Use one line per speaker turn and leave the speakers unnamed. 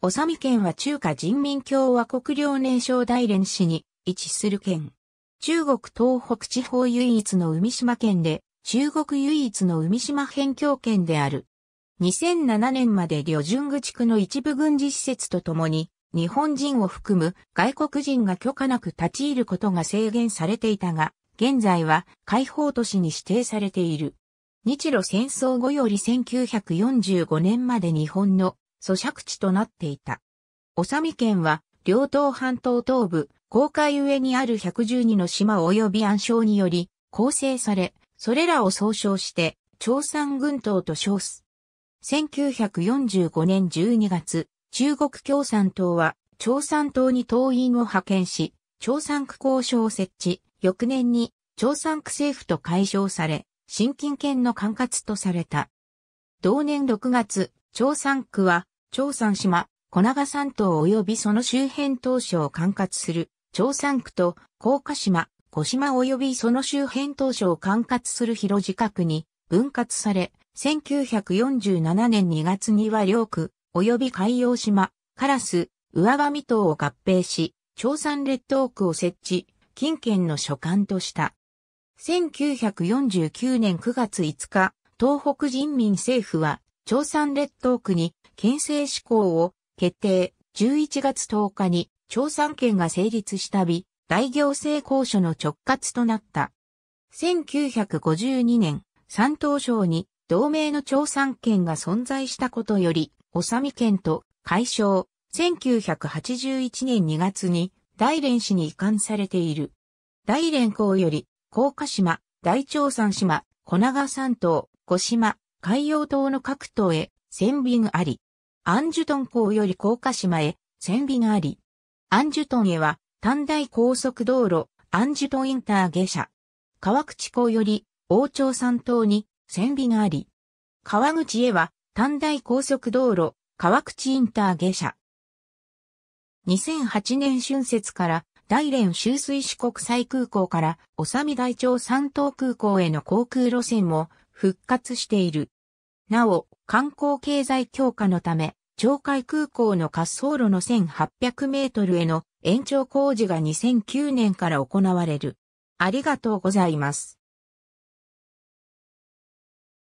おさみ県は中華人民共和国領年省大連市に位置する県。中国東北地方唯一の海島県で、中国唯一の海島辺境県である。2007年まで旅順具地区の一部軍事施設とともに、日本人を含む外国人が許可なく立ち入ることが制限されていたが、現在は解放都市に指定されている。日露戦争後より1945年まで日本の咀嚼地となっていた。さみ県は、両東半島東部、公海上にある112の島及び暗礁により構成され、それらを総称して、朝鮮群島と称す。1945年12月、中国共産党は、朝鮮党に党員を派遣し、朝鮮区交渉を設置、翌年に、朝鮮区政府と解消され、新近県の管轄とされた。同年6月、朝鮮区は、長山島、小長山島及びその周辺島嶼を管轄する、長山区と、甲賀島、小島及びその周辺島嶼を管轄する広地くに分割され、1947年2月には両区、及び海洋島、カラス、上上島を合併し、長山列島区を設置、近県の所管とした。1949年9月5日、東北人民政府は、長山列島区に県政施行を決定、11月10日に調査権が成立したび、大行政公所の直轄となった。1952年、山東省に同盟の調査権が存在したことより、さ見県と解消、1981年2月に大連市に移管されている。大連港より、甲賀島、大長山島、小長山島、五島、海洋島の各島へ、船便あり。アンジュトン港より高架島へ、船尾があり、アンジュトンへは、短大高速道路、アンジュトンインター下車。川口港より、王朝山島に、船尾があり、川口へは、短大高速道路、川口インター下車。2008年春節から、大連周水市国際空港から、おさみ大町三島空港への航空路線も復活している。なお、観光経済強化のため、鳥海空港の滑走路の1800メートルへの延長工事が2009年から行われる。ありがとうございます。